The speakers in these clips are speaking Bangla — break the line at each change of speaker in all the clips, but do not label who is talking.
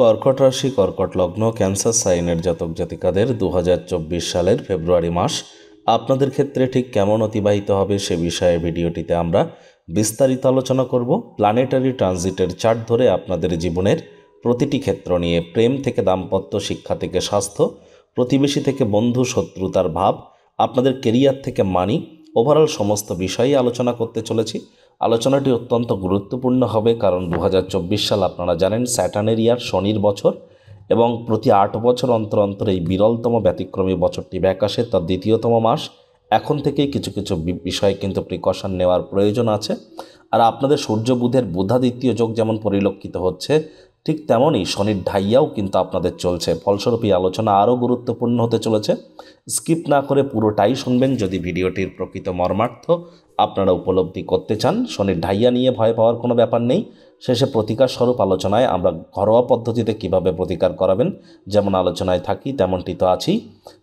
কর্কট রাশি কর্কট লগ্ন ক্যান্সার সাইনের জাতক জাতিকাদের দু সালের ফেব্রুয়ারি মাস আপনাদের ক্ষেত্রে ঠিক কেমন অতিবাহিত হবে সে বিষয়ে ভিডিওটিতে আমরা বিস্তারিত আলোচনা করব প্ল্যানেটারি ট্রানজিটের চার্ট ধরে আপনাদের জীবনের প্রতিটি ক্ষেত্র নিয়ে প্রেম থেকে দাম্পত্য শিক্ষা থেকে স্বাস্থ্য প্রতিবেশী থেকে বন্ধু শত্রুতার ভাব আপনাদের কেরিয়ার থেকে মানি ওভারঅল সমস্ত বিষয়েই আলোচনা করতে চলেছি আলোচনাটি অত্যন্ত গুরুত্বপূর্ণ হবে কারণ দু সাল আপনারা জানেন স্যাটানের ইয়ার শনির বছর এবং প্রতি আট বছর অন্তর অন্তর এই বিরলতম ব্যতিক্রমী বছরটি ব্যাকাশে তার দ্বিতীয়তম মাস এখন থেকেই কিছু কিছু বিষয়ে কিন্তু প্রিকশন নেওয়ার প্রয়োজন আছে আর আপনাদের সূর্য বুধের বুধাদিত্য যোগ যেমন পরিলক্ষিত হচ্ছে ঠিক তেমনই শনির ঢাইয়াও কিন্তু আপনাদের চলছে ফলস্বরূপ এই আলোচনা আরও গুরুত্বপূর্ণ হতে চলেছে স্কিপ না করে পুরোটাই শুনবেন যদি ভিডিওটির প্রকৃত মর্মার্থ আপনারা উপলব্ধি করতে চান শনির ঢাইয়া নিয়ে ভয় পাওয়ার কোনো ব্যাপার নেই শেষে প্রতিকার স্বরূপ আলোচনায় আমরা ঘরোয়া পদ্ধতিতে কিভাবে প্রতিকার করাবেন যেমন আলোচনায় থাকি তেমনটি তো আছি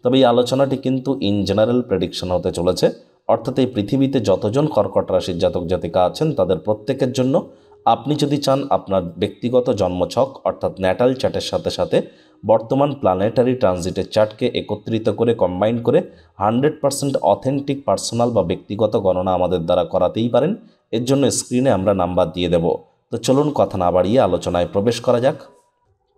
তবে এই আলোচনাটি কিন্তু ইন জেনারেল প্রেডিকশন হতে চলেছে অর্থাৎ এই পৃথিবীতে যতজন কর্কট রাশির জাতক জাতিকা আছেন তাদের প্রত্যেকের জন্য আপনি যদি চান আপনার ব্যক্তিগত জন্মছক অর্থাৎ ন্যাটাল চার্টের সাথে সাথে বর্তমান প্ল্যানেটারি ট্রানজিটের চার্টকে একত্রিত করে কম্বাইন করে হান্ড্রেড পার্সেন্ট অথেন্টিক পার্সোনাল বা ব্যক্তিগত গণনা আমাদের দ্বারা করাতেই পারেন এর জন্য স্ক্রিনে আমরা নাম্বার দিয়ে দেব তো চলুন কথা না বাড়িয়ে আলোচনায় প্রবেশ করা যাক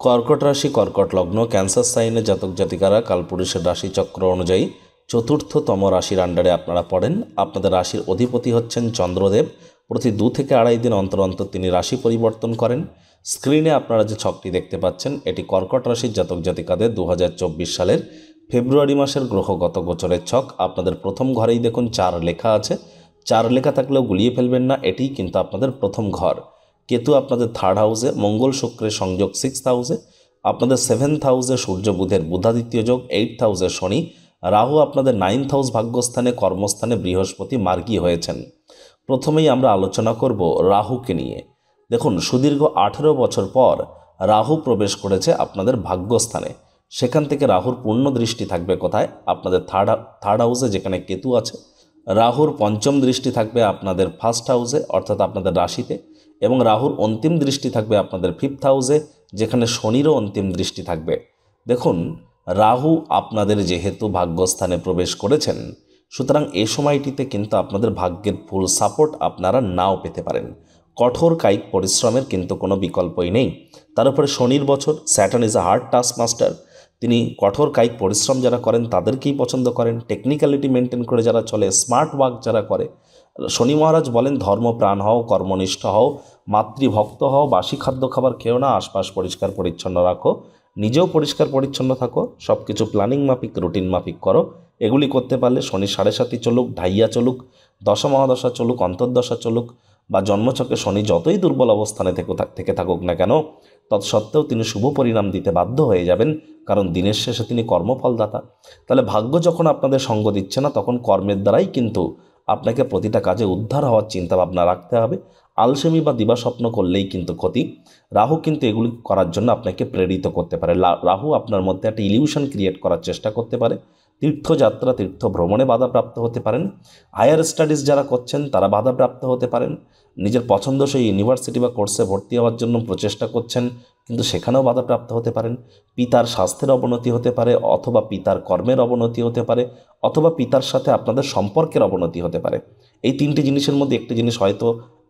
কর্কট রাশি কর্কট লগ্ন ক্যান্সার সাইনে জাতক জাতিকারা কালপুরুষের রাশিচক্র অনুযায়ী চতুর্থতম রাশির আন্ডারে আপনারা পড়েন আপনাদের রাশির অধিপতি হচ্ছেন চন্দ্রদেব প্রতি দু থেকে আড়াই দিন অন্তর অন্তর তিনি রাশি পরিবর্তন করেন স্ক্রিনে আপনারা যে ছকটি দেখতে পাচ্ছেন এটি কর্কট রাশির জাতক জাতিকাদের দু সালের ফেব্রুয়ারি মাসের গ্রহগত গোচরের ছক আপনাদের প্রথম ঘরেই দেখুন চার লেখা আছে চার লেখা থাকলেও গুলিয়ে ফেলবেন না এটি কিন্তু আপনাদের প্রথম ঘর কেতু আপনাদের থার্ড হাউসে মঙ্গল শুক্রের সংযোগ সিক্স হাউসে আপনাদের সেভেন্থ হাউসে সূর্য বুধের বুধাদিত্য যোগ এইট হাউসে শনি রাহু আপনাদের নাইন্থ হাউস ভাগ্যস্থানে কর্মস্থানে বৃহস্পতি মার্গী হয়েছেন প্রথমেই আমরা আলোচনা করব রাহুকে নিয়ে দেখুন সুদীর্ঘ আঠেরো বছর পর রাহু প্রবেশ করেছে আপনাদের ভাগ্যস্থানে সেখান থেকে রাহুর পূর্ণ দৃষ্টি থাকবে কোথায় আপনাদের থার্ড থার্ড হাউসে যেখানে কেতু আছে রাহুর পঞ্চম দৃষ্টি থাকবে আপনাদের ফার্স্ট হাউসে অর্থাৎ আপনাদের রাশিতে এবং রাহুর অন্তিম দৃষ্টি থাকবে আপনাদের ফিফথ হাউসে যেখানে শনিরও অন্তিম দৃষ্টি থাকবে দেখুন রাহু আপনাদের যেহেতু ভাগ্যস্থানে প্রবেশ করেছেন সুতরাং এ সময়টিতে কিন্তু আপনাদের ভাগ্যের ফুল সাপোর্ট আপনারা নাও পেতে পারেন কঠোর কায়িক পরিশ্রমের কিন্তু কোনো বিকল্পই নেই তার উপরে শনির বছর Saturn is a hard task master তিনি কঠোর কায়িক পরিশ্রম যারা করেন তাদেরকেই পছন্দ করেন টেকনিক্যালিটি মেনটেন করে যারা চলে স্মার্ট ওয়ার্ক যারা করে শনি মহারাজ বলেন ধর্ম প্রাণ হও কর্মনিষ্ঠ হও মাতৃভক্ত হও বাসি খাদ্য খাবার খেও না আশপাশ পরিষ্কার পরিচ্ছন্ন রাখো নিজেও পরিষ্কার পরিচ্ছন্ন থাকো সব কিছু প্ল্যানিং মাফিক রুটিন মাফিক করো এগুলি করতে পারলে শনি সাড়ে সাতি চলুক ঢাইয়া চলুক দশমহাদশা চলুক অন্তর্দশা চলুক বা জন্মছকে শনি যতই দুর্বল অবস্থানে থেকে থাকুক না কেন তৎসত্ত্বেও তিনি শুভ পরিণাম দিতে বাধ্য হয়ে যাবেন কারণ দিনের শেষে তিনি কর্মফলদাতা তাহলে ভাগ্য যখন আপনাদের সঙ্গ দিচ্ছে না তখন কর্মের দ্বারাই কিন্তু আপনাকে প্রতিটা কাজে উদ্ধার হওয়ার চিন্তাভাবনা রাখতে হবে আলসেমি বা দিবাস্বপ্ন করলেই কিন্তু ক্ষতি রাহু কিন্তু এগুলি করার জন্য আপনাকে প্রেরিত করতে পারে রাহু আপনার মধ্যে একটা ইলিউশন ক্রিয়েট করার চেষ্টা করতে পারে তীর্থযাত্রা তীর্থ ভ্রমণে বাধাপ্রাপ্ত হতে পারেন হায়ার স্টাডিজ যারা করছেন তারা বাধাপ্রাপ্ত হতে পারেন নিজের পছন্দসই ইউনিভার্সিটি বা কোর্সে ভর্তি হওয়ার জন্য প্রচেষ্টা করছেন কিন্তু সেখানেও বাধাপ্রাপ্ত হতে পারেন পিতার স্বাস্থ্যের অবনতি হতে পারে অথবা পিতার কর্মের অবনতি হতে পারে অথবা পিতার সাথে আপনাদের সম্পর্কের অবনতি হতে পারে এই তিনটি জিনিসের মধ্যে একটি জিনিস হয়তো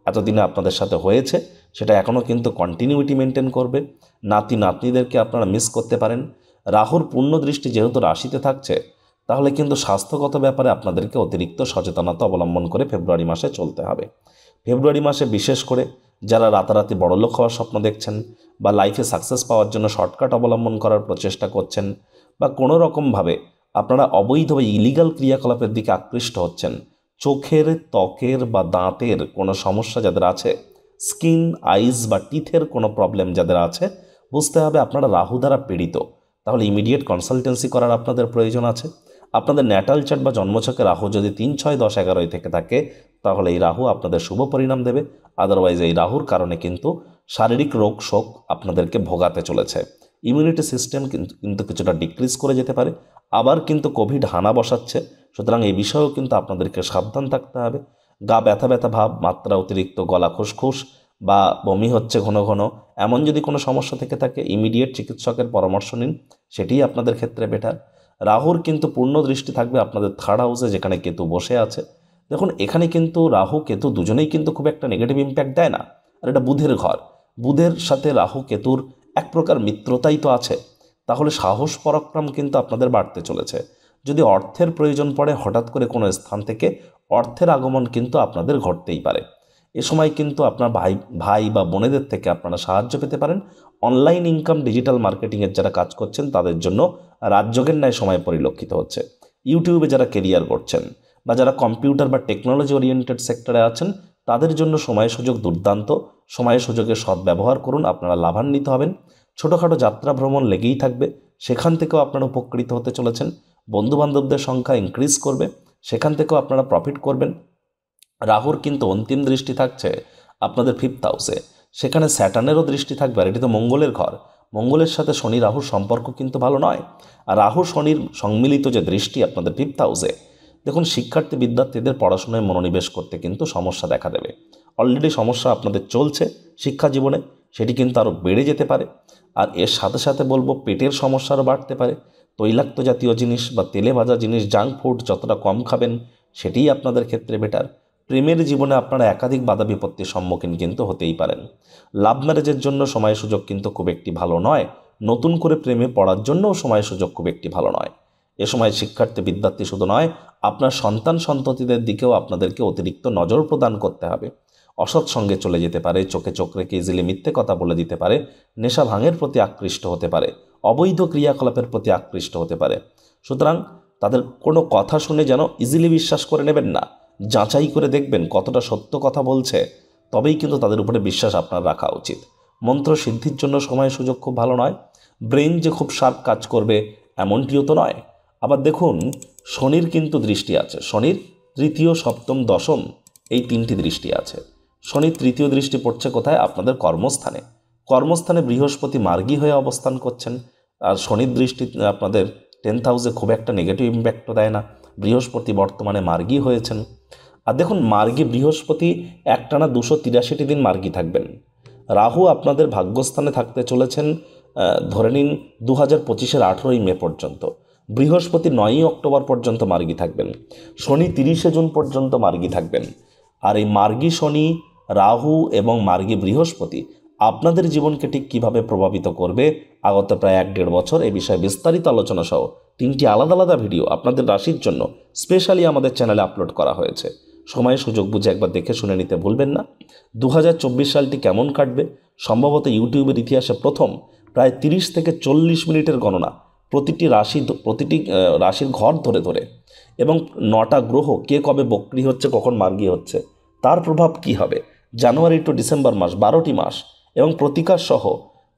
এতদিনে আপনাদের সাথে হয়েছে সেটা এখনও কিন্তু কন্টিনিউটি মেনটেন করবে নাতি নাতনিদেরকে আপনারা মিস করতে পারেন রাহুর পূর্ণ দৃষ্টি যেহেতু রাশিতে থাকছে তাহলে কিন্তু স্বাস্থ্যগত ব্যাপারে আপনাদেরকে অতিরিক্ত সচেতনতা অবলম্বন করে ফেব্রুয়ারি মাসে চলতে হবে ফেব্রুয়ারি মাসে বিশেষ করে যারা রাতারাতি লোক হওয়ার স্বপ্ন দেখছেন বা লাইফে সাকসেস পাওয়ার জন্য শর্টকাট অবলম্বন করার প্রচেষ্টা করছেন বা কোনো রকমভাবে আপনারা অবৈধ বা ইলিগাল ক্রিয়াকলাপের দিকে আকৃষ্ট হচ্ছেন চোখের ত্বকের বা দাঁতের কোনো সমস্যা যাদের আছে স্কিন আইস বা টিথের কোনো প্রবলেম যাদের আছে বুঝতে হবে আপনারা রাহু দ্বারা পীড়িত তাহলে ইমিডিয়েট কনসালটেন্সি করার আপনাদের প্রয়োজন আছে আপনাদের ন্যাটাল চার্ট বা জন্মছকে রাহু যদি তিন ছয় দশ এগারোই থেকে থাকে তাহলে এই রাহু আপনাদের শুভ পরিণাম দেবে আদারওয়াইজ এই রাহুর কারণে কিন্তু শারীরিক রোগ শোক আপনাদেরকে ভোগাতে চলেছে ইমিউনিটি সিস্টেম কিন্তু কিছুটা ডিক্রিজ করে যেতে পারে আবার কিন্তু কোভিড হানা বসাচ্ছে সুতরাং এই বিষয়েও কিন্তু আপনাদেরকে সাবধান থাকতে হবে গা ব্যথা ব্যথা ভাব মাত্রা অতিরিক্ত গলা খুসখুস বা বমি হচ্ছে ঘন ঘন এমন যদি কোনো সমস্যা থেকে থাকে ইমিডিয়েট চিকিৎসকের পরামর্শ নিন সেটিই আপনাদের ক্ষেত্রে বেটার রাহুর কিন্তু পূর্ণ দৃষ্টি থাকবে আপনাদের থার্ড হাউসে যেখানে কেতু বসে আছে দেখুন এখানে কিন্তু রাহু কেতু দুজনেই কিন্তু খুব একটা নেগেটিভ ইম্প্যাক্ট দেয় না আর এটা বুধের ঘর বুধের সাথে রাহু কেতুর এক প্রকার মিত্রতাই তো আছে তাহলে সাহস পরাক্রম কিন্তু আপনাদের বাড়তে চলেছে যদি অর্থের প্রয়োজন পড়ে হঠাৎ করে কোনো স্থান থেকে অর্থের আগমন কিন্তু আপনাদের ঘটতেই পারে এ সময় কিন্তু আপনার ভাই ভাই বা বোনেদের থেকে আপনারা সাহায্য পেতে পারেন অনলাইন ইনকাম ডিজিটাল মার্কেটিংয়ের যারা কাজ করছেন তাদের জন্য রাজযোগের ন্যায় সময় পরিলক্ষিত হচ্ছে ইউটিউবে যারা কেরিয়ার করছেন বা যারা কম্পিউটার বা টেকনোলজি ওরিয়েন্টেড সেক্টরে আছেন তাদের জন্য সময় সুযোগ দুর্দান্ত সময় সুযোগের সদ্ব্যবহার করুন আপনারা লাভান্বিত হবেন ছোটোখাটো যাত্রা ভ্রমণ লেগেই থাকবে সেখান থেকেও আপনারা উপকৃত হতে চলেছেন বন্ধুবান্ধবদের সংখ্যা ইনক্রিজ করবে সেখান থেকেও আপনারা প্রফিট করবেন রাহুর কিন্তু অন্তিম দৃষ্টি থাকছে আপনাদের ফিফথ হাউসে সেখানে স্যাটার্নেরও দৃষ্টি থাকবে আর এটি তো মঙ্গলের ঘর মঙ্গলের সাথে শনি রাহুর সম্পর্ক কিন্তু ভালো নয় আর রাহু শনির সম্মিলিত যে দৃষ্টি আপনাদের ফিফথ হাউসে দেখুন শিক্ষার্থী বিদ্যার্থীদের পড়াশোনায় মনোনিবেশ করতে কিন্তু সমস্যা দেখা দেবে অলরেডি সমস্যা আপনাদের চলছে শিক্ষা জীবনে সেটি কিন্তু আরও বেড়ে যেতে পারে আর এর সাথে সাথে বলবো পেটের সমস্যারও বাড়তে পারে তৈলাক্ত জাতীয় জিনিস বা তেলে ভাজা জিনিস জাঙ্ক ফুড যতটা কম খাবেন সেটিই আপনাদের ক্ষেত্রে বেটার প্রেমের জীবনে আপনারা একাধিক বাধা বিপত্তির সম্মুখীন কিন্তু হতেই পারেন লাভ ম্যারেজের জন্য সময় সুযোগ কিন্তু খুব একটি ভালো নয় নতুন করে প্রেমে পড়ার জন্যও সময় সুযোগ খুব একটি ভালো নয় এ সময় শিক্ষার্থী বিদ্যার্থী শুধু নয় আপনার সন্তান সন্ততিদের দিকেও আপনাদেরকে অতিরিক্ত নজর প্রদান করতে হবে অসৎ সঙ্গে চলে যেতে পারে চোখে চোখ রেখে ইজিলি মিথ্যে কথা বলে দিতে পারে নেশা ভাঙের প্রতি আকৃষ্ট হতে পারে অবৈধ ক্রিয়াকলাপের প্রতি আকৃষ্ট হতে পারে সুতরাং তাদের কোনো কথা শুনে যেন ইজিলি বিশ্বাস করে নেবেন না যাচাই করে দেখবেন কতটা সত্য কথা বলছে তবেই কিন্তু তাদের উপরে বিশ্বাস আপনার রাখা উচিত মন্ত্র সিদ্ধির জন্য সময় সুযোগ খুব ভালো নয় ব্রেন যে খুব শার্প কাজ করবে এমনটিও তো নয় আবার দেখুন শনির কিন্তু দৃষ্টি আছে শনির তৃতীয় সপ্তম দশম এই তিনটি দৃষ্টি আছে শনির তৃতীয় দৃষ্টি পড়ছে কোথায় আপনাদের কর্মস্থানে কর্মস্থানে বৃহস্পতি মার্গী হয়ে অবস্থান করছেন আর শনির দৃষ্টি আপনাদের টেন্থ হাউসে খুব একটা নেগেটিভ ইম্প্যাক্টও দেয় না বৃহস্পতি বর্তমানে মার্গী হয়েছেন আর দেখুন মার্গী বৃহস্পতি একটানা দুশো তিরাশিটি দিন মার্গী থাকবেন রাহু আপনাদের ভাগ্যস্থানে থাকতে চলেছেন ধরে নিন দু হাজার পঁচিশের আঠেরোই মে পর্যন্ত বৃহস্পতি নয়ই অক্টোবর পর্যন্ত মার্গী থাকবেন শনি তিরিশে জুন পর্যন্ত মার্গী থাকবেন আর এই মার্গী শনি রাহু এবং মার্গী বৃহস্পতি আপনাদের জীবনকে ঠিক কীভাবে প্রভাবিত করবে আগত প্রায় এক দেড় বছর এ বিষয়ে বিস্তারিত আলোচনা সহ তিনটি আলাদা আলাদা ভিডিও আপনাদের রাশির জন্য স্পেশালি আমাদের চ্যানেলে আপলোড করা হয়েছে সময় সুযোগ বুঝে একবার দেখে শুনে নিতে ভুলবেন না দু সালটি কেমন কাটবে সম্ভবত ইউটিউবের ইতিহাসে প্রথম প্রায় 30 থেকে চল্লিশ মিনিটের গণনা প্রতিটি রাশি প্রতিটি রাশির ঘর ধরে ধরে এবং নটা গ্রহ কে কবে বক্রি হচ্ছে কখন মার্গি হচ্ছে তার প্রভাব কি হবে জানুয়ারি টু ডিসেম্বর মাস বারোটি মাস এবং প্রতিকার সহ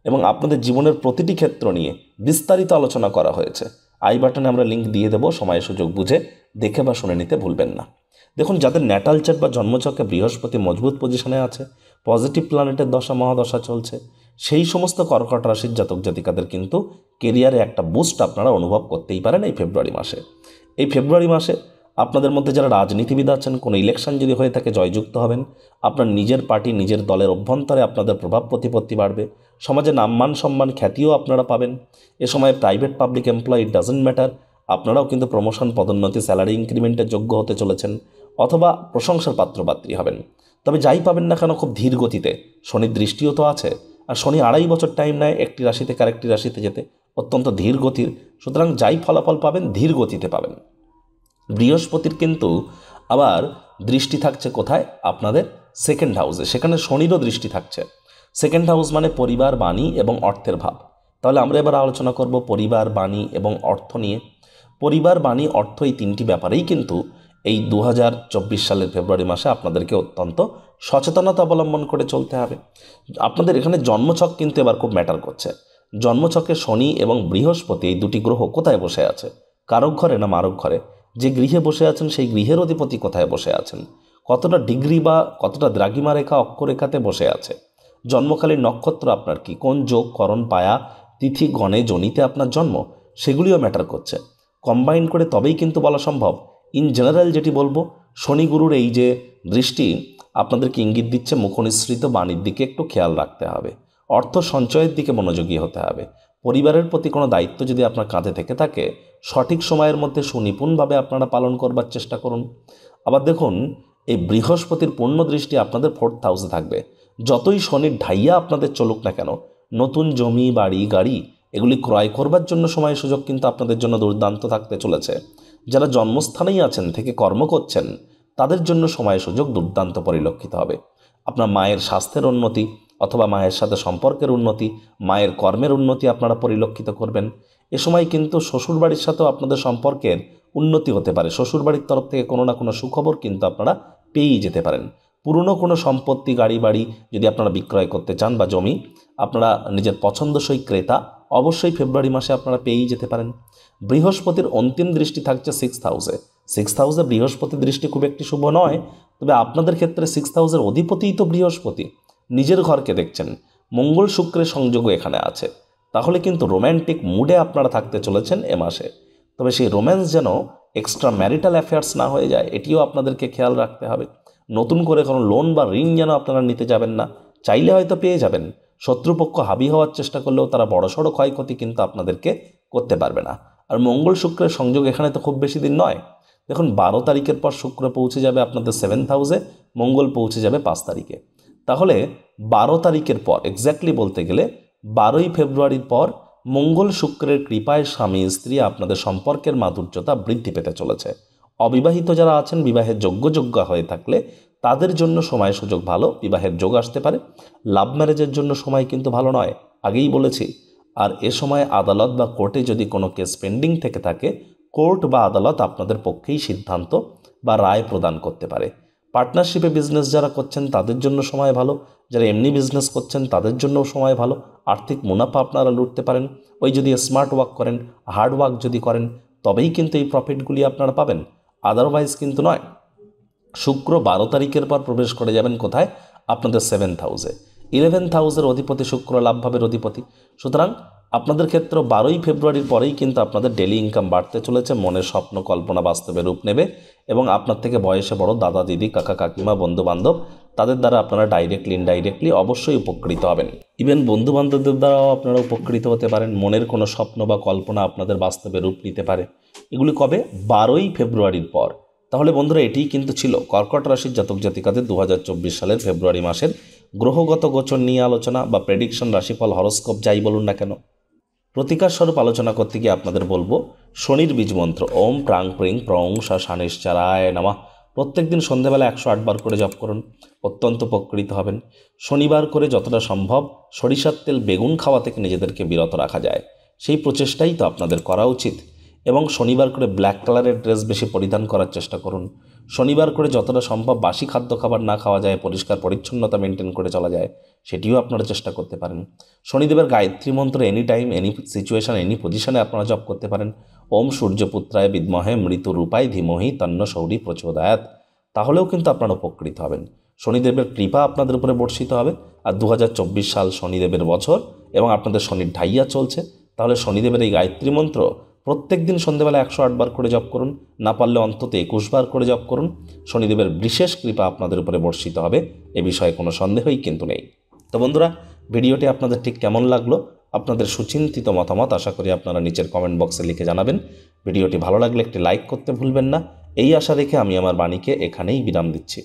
এবং আপনাদের জীবনের প্রতিটি ক্ষেত্র নিয়ে বিস্তারিত আলোচনা করা হয়েছে আই বাটনে আমরা লিঙ্ক দিয়ে দেবো সময় সুযোগ বুঝে দেখে বা শুনে নিতে ভুলবেন না দেখুন যাদের ন্যাটাল চার্ট বা জন্মচক্রে বৃহস্পতি মজবুত পজিশনে আছে পজিটিভ প্ল্যানেটের দশা মহাদশা চলছে সেই সমস্ত কর্কট রাশির জাতক জাতিকাদের কিন্তু কেরিয়ারে একটা বুস্ট আপনারা অনুভব করতেই পারেন এই ফেব্রুয়ারি মাসে এই ফেব্রুয়ারি মাসে আপনাদের মধ্যে যারা রাজনীতিবিদ আছেন কোনো ইলেকশন যদি হয়ে থাকে জয়যুক্ত হবেন আপনার নিজের পার্টি নিজের দলের অভ্যন্তরে আপনাদের প্রভাব প্রতিপত্তি বাড়বে সমাজে নামমান সম্মান খ্যাতিও আপনারা পাবেন এ সময় private public employee doesn't matter আপনারাও কিন্তু প্রমোশন পদোন্নতি স্যালারি ইনক্রিমেন্টের যোগ্য হতে চলেছেন অথবা প্রশংসার পাত্রপাত্রী হবেন তবে যাই পাবেন না কেন খুব ধীর গতিতে শনির দৃষ্টিও তো আছে আর শনি আড়াই বছর টাইম নেয় একটি রাশিতে কারেকটি রাশিতে যেতে অত্যন্ত ধীর গতির সুতরাং যাই ফলাফল পাবেন ধীর গতিতে পাবেন বৃহস্পতির কিন্তু আবার দৃষ্টি থাকছে কোথায় আপনাদের সেকেন্ড হাউসে সেখানে শনিরও দৃষ্টি থাকছে সেকেন্ড হাউস মানে পরিবার বাণী এবং অর্থের ভাব তাহলে আমরা এবার আলোচনা করব পরিবার বাণী এবং অর্থ নিয়ে পরিবার বাণী অর্থ এই তিনটি ব্যাপারেই কিন্তু এই দু সালের ফেব্রুয়ারি মাসে আপনাদেরকে অত্যন্ত সচেতনতা অবলম্বন করে চলতে হবে আপনাদের এখানে জন্মছক কিন্তু এবার খুব ম্যাটার করছে জন্মছকে শনি এবং বৃহস্পতি এই দুটি গ্রহ কোথায় বসে আছে কারক ঘরে না মারক ঘরে যে গৃহে বসে আছেন সেই গৃহের অধিপতি কোথায় বসে আছেন কতটা ডিগ্রি বা কতটা দ্রাগিমা রেখা অক্ষরেখাতে বসে আছে জন্মকালীন নক্ষত্র আপনার কি কোন যোগ করণ পায়া তিথি গণে জনিতে আপনার জন্ম সেগুলিও ম্যাটার করছে কম্বাইন করে তবেই কিন্তু বলা সম্ভব ইন জেনারেল যেটি বলবো শনি গুরুর এই যে দৃষ্টি আপনাদেরকে ইঙ্গিত দিচ্ছে মুখনিসৃত বাণীর দিকে একটু খেয়াল রাখতে হবে অর্থ সঞ্চয়ের দিকে মনোযোগী হতে হবে পরিবারের প্রতি কোনো দায়িত্ব যদি আপনার কাঁধে থেকে থাকে সঠিক সময়ের মধ্যে সুনিপুণভাবে আপনারা পালন করবার চেষ্টা করুন আবার দেখুন এই বৃহস্পতির পূর্ণ দৃষ্টি আপনাদের ফোর্থ হাউসে থাকবে যতই শনির ঢাইয়া আপনাদের চলুক না কেন নতুন জমি বাড়ি গাড়ি এগুলি ক্রয় করবার জন্য সময় সুযোগ কিন্তু আপনাদের জন্য দুর্দান্ত থাকতে চলেছে যারা জন্মস্থানেই আছেন থেকে কর্ম করছেন তাদের জন্য সময় সুযোগ দুর্দান্ত পরিলক্ষিত হবে আপনার মায়ের স্বাস্থ্যের উন্নতি অথবা মায়ের সাথে সম্পর্কের উন্নতি মায়ের কর্মের উন্নতি আপনারা পরিলক্ষিত করবেন এ সময় কিন্তু শ্বশুরবাড়ির সাথেও আপনাদের সম্পর্কের উন্নতি হতে পারে শ্বশুরবাড়ির তরফ থেকে কোনো না কোনো সুখবর কিন্তু আপনারা পেয়েই যেতে পারেন পুরনো কোনো সম্পত্তি গাড়ি বাড়ি যদি আপনারা বিক্রয় করতে চান বা জমি আপনারা নিজের পছন্দসই ক্রেতা অবশ্যই ফেব্রুয়ারি মাসে আপনারা পেয়েই যেতে পারেন বৃহস্পতির অন্তিম দৃষ্টি থাকছে সিক্স হাউসে সিক্স হাউসে বৃহস্পতির দৃষ্টি খুব একটি শুভ নয় তবে আপনাদের ক্ষেত্রে সিক্স হাউসের অধিপতিই তো বৃহস্পতি নিজের ঘরকে দেখছেন মঙ্গল শুক্রের সংযোগও এখানে আছে তাহলে কিন্তু রোম্যান্টিক মুডে আপনারা থাকতে চলেছেন এ মাসে তবে সেই রোম্যান্স যেন এক্সট্রা ম্যারিটাল অ্যাফেয়ার্স না হয়ে যায় এটিও আপনাদেরকে খেয়াল রাখতে হবে নতুন করে কোনো লোন বা ঋণ যেন আপনারা নিতে যাবেন না চাইলে হয়তো পেয়ে যাবেন শত্রুপক্ষ হাবি হওয়ার চেষ্টা করলেও তারা বড়সড় ক্ষয়ক্ষতি কিন্তু আপনাদেরকে করতে পারবে না আর মঙ্গল শুক্রের সংযোগ এখানে তো খুব বেশি দিন নয় দেখুন বারো তারিখের পর শুক্র পৌঁছে যাবে আপনাদের সেভেন্থ হাউসে মঙ্গল পৌঁছে যাবে পাঁচ তারিখে তাহলে বারো তারিখের পর এক্স্যাক্টলি বলতে গেলে বারোই ফেব্রুয়ারির পর মঙ্গল শুক্রের কৃপায় স্বামী স্ত্রী আপনাদের সম্পর্কের মাধুর্যতা বৃদ্ধি পেতে চলেছে অবিবাহিত যারা আছেন বিবাহের যোগ্য যোগ্য হয়ে থাকলে তাদের জন্য সময় সুযোগ ভালো বিবাহের যোগ আসতে পারে লাভ ম্যারেজের জন্য সময় কিন্তু ভালো নয় আগেই বলেছি আর এ সময় আদালত বা কোর্টে যদি কোনো কেস পেন্ডিং থেকে থাকে কোর্ট বা আদালত আপনাদের পক্ষেই সিদ্ধান্ত বা রায় প্রদান করতে পারে পার্টনারশিপে বিজনেস যারা করছেন তাদের জন্য সময় ভালো যারা এমনি বিজনেস করছেন তাদের জন্যও সময় ভালো আর্থিক মুনাফা আপনারা লুটতে পারেন ওই যদি স্মার্ট ওয়ার্ক করেন হার্ড ওয়ার্ক যদি করেন তবেই কিন্তু এই প্রফিটগুলি আপনারা পাবেন আদারওয়াইজ কিন্তু নয় শুক্র বারো তারিখের পর প্রবেশ করে যাবেন কোথায় আপনাদের সেভেন্থ হাউসে ইলেভেন্থ হাউসের অধিপতি শুক্র লাভভাবের অধিপতি সুতরাং আপনাদের ক্ষেত্রে বারোই ফেব্রুয়ারির পরেই কিন্তু আপনাদের ডেলি ইনকাম বাড়তে চলেছে মনের স্বপ্ন কল্পনা বাস্তবে রূপ নেবে এবং আপনার থেকে বয়সে বড় দাদা দিদি কাকা কাকিমা বন্ধু বান্ধব তাদের দ্বারা আপনারা ডাইরেক্টলি ইনডাইরেক্টলি অবশ্যই উপকৃত হবেন ইভেন বন্ধু বান্ধবদের দ্বারাও আপনারা উপকৃত হতে পারেন মনের কোনো স্বপ্ন বা কল্পনা আপনাদের বাস্তবে রূপ নিতে পারে এগুলি কবে বারোই ফেব্রুয়ারির পর তাহলে বন্ধুরা এটিই কিন্তু ছিল কর্কট রাশির জাতক জাতিকাদের দু সালের ফেব্রুয়ারি মাসের গ্রহগত গোচর নিয়ে আলোচনা বা প্রেডিকশন রাশিফল হরস্কোপ যাই বলুন না কেন প্রতিকার স্বরূপ আলোচনা করতে গিয়ে আপনাদের বলবো শনির বীজ মন্ত্র ওম প্রাং প্রিং প্রং সা সানেশ চারায় নামা প্রত্যেক দিন সন্ধেবেলা একশো আটবার করে জপ করুন অত্যন্ত উপকৃত হবেন শনিবার করে যতটা সম্ভব সরিষার তেল বেগুন খাওয়া থেকে নিজেদেরকে বিরত রাখা যায় সেই প্রচেষ্টাই তো আপনাদের করা উচিত এবং শনিবার করে ব্ল্যাক কালারের ড্রেস বেশি পরিধান করার চেষ্টা করুন শনিবার করে যতটা সম্ভব বাসি খাদ্য খাবার না খাওয়া যায় পরিষ্কার পরিচ্ছন্নতা মেনটেন করে চলা যায় সেটিও আপনারা চেষ্টা করতে পারেন শনিদেবের গায়ত্রী মন্ত্র any time any situation any পজিশনে আপনারা জপ করতে পারেন ওম সূর্যপুত্রায় বিদ্মহে মৃত্যু রূপায় ধীমহি তন্ন শৌরী প্রচোদায়াত তাহলেও কিন্তু আপনারা উপকৃত হবেন শনিদেবের কৃপা আপনাদের উপরে বর্ষিত হবে আর দু সাল শনিদেবের বছর এবং আপনাদের শনির ঢাইয়া চলছে তাহলে শনিদেবের এই গায়ত্রী মন্ত্র প্রত্যেক দিন সন্ধেবেলা একশো আটবার করে জপ করুন না পারলে অন্তত একুশবার করে জপ করুন শনিদেবের বিশেষ কৃপা আপনাদের উপরে বর্ষিত হবে এ বিষয়ে কোনো সন্দেহই কিন্তু নেই তো বন্ধুরা ভিডিওটি আপনাদের ঠিক কেমন লাগলো আপনাদের সুচিন্তিত মতামত আশা করি আপনারা নিচের কমেন্ট বক্সে লিখে জানাবেন ভিডিওটি ভালো লাগলে একটি লাইক করতে ভুলবেন না এই আশা রেখে আমি আমার বাণীকে এখানেই বিরাম দিচ্ছি